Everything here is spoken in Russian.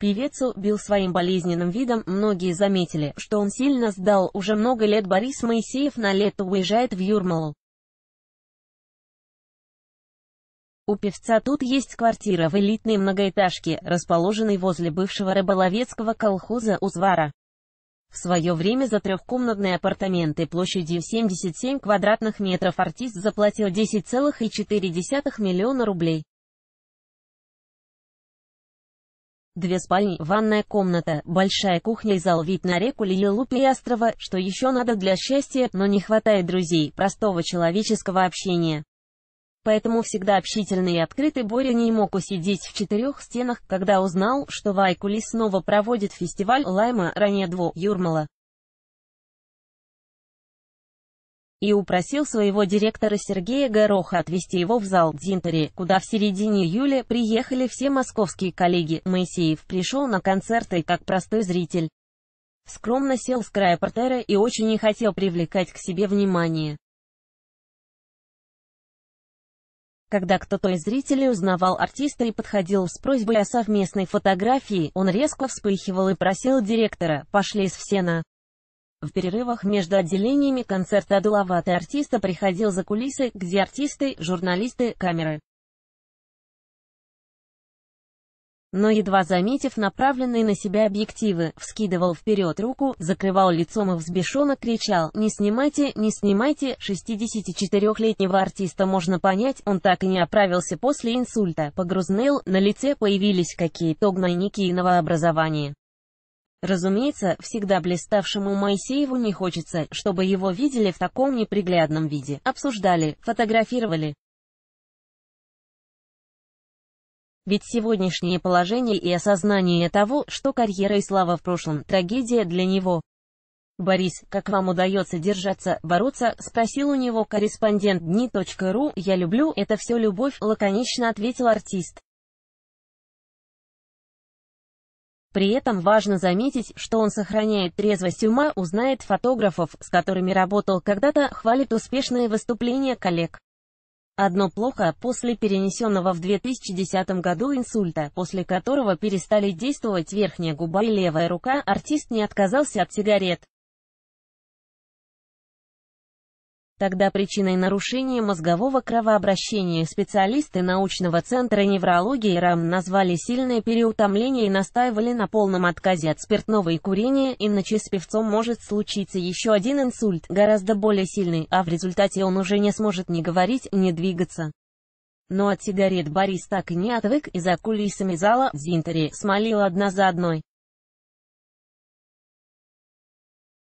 Певец убил своим болезненным видом, многие заметили, что он сильно сдал, уже много лет Борис Моисеев на лето уезжает в Юрмалу. У певца тут есть квартира в элитной многоэтажке, расположенной возле бывшего рыболовецкого колхоза Узвара. В свое время за трехкомнатные апартаменты площадью 77 квадратных метров артист заплатил 10,4 миллиона рублей. две спальни, ванная комната, большая кухня и зал вид на реку Лилилуп и острова, что еще надо для счастья, но не хватает друзей, простого человеческого общения. Поэтому всегда общительный и открытый Боря не мог усидеть в четырех стенах, когда узнал, что Вайкули снова проводит фестиваль Лайма, ранее Дву, Юрмала. и упросил своего директора Сергея Гороха отвезти его в зал Динтери, куда в середине июля приехали все московские коллеги. Моисеев пришел на концерты как простой зритель. Скромно сел с края портера и очень не хотел привлекать к себе внимание. Когда кто-то из зрителей узнавал артиста и подходил с просьбой о совместной фотографии, он резко вспыхивал и просил директора «пошли с все на». В перерывах между отделениями концерта Дуловатый артиста приходил за кулисы, где артисты, журналисты, камеры. Но едва заметив направленные на себя объективы, вскидывал вперед руку, закрывал лицом и взбешенно кричал «Не снимайте, не снимайте!» 64-летнего артиста можно понять, он так и не оправился после инсульта. Погрузнел, на лице появились какие-то гнойники и новообразования. Разумеется, всегда блиставшему Моисееву не хочется, чтобы его видели в таком неприглядном виде, обсуждали, фотографировали. Ведь сегодняшнее положение и осознание того, что карьера и слава в прошлом – трагедия для него. «Борис, как вам удается держаться, бороться?» – спросил у него корреспондент Дни.ру. «Я люблю, это все любовь», – лаконично ответил артист. При этом важно заметить, что он сохраняет трезвость ума, узнает фотографов, с которыми работал когда-то, хвалит успешные выступления коллег. Одно плохо, после перенесенного в 2010 году инсульта, после которого перестали действовать верхняя губа и левая рука, артист не отказался от сигарет. Тогда причиной нарушения мозгового кровообращения специалисты научного центра неврологии РАМ назвали сильное переутомление и настаивали на полном отказе от спиртного и курения, иначе с певцом может случиться еще один инсульт, гораздо более сильный, а в результате он уже не сможет ни говорить, ни двигаться. Но от сигарет Борис так и не отвык, и за кулисами зала в зинтере смолил одна за одной.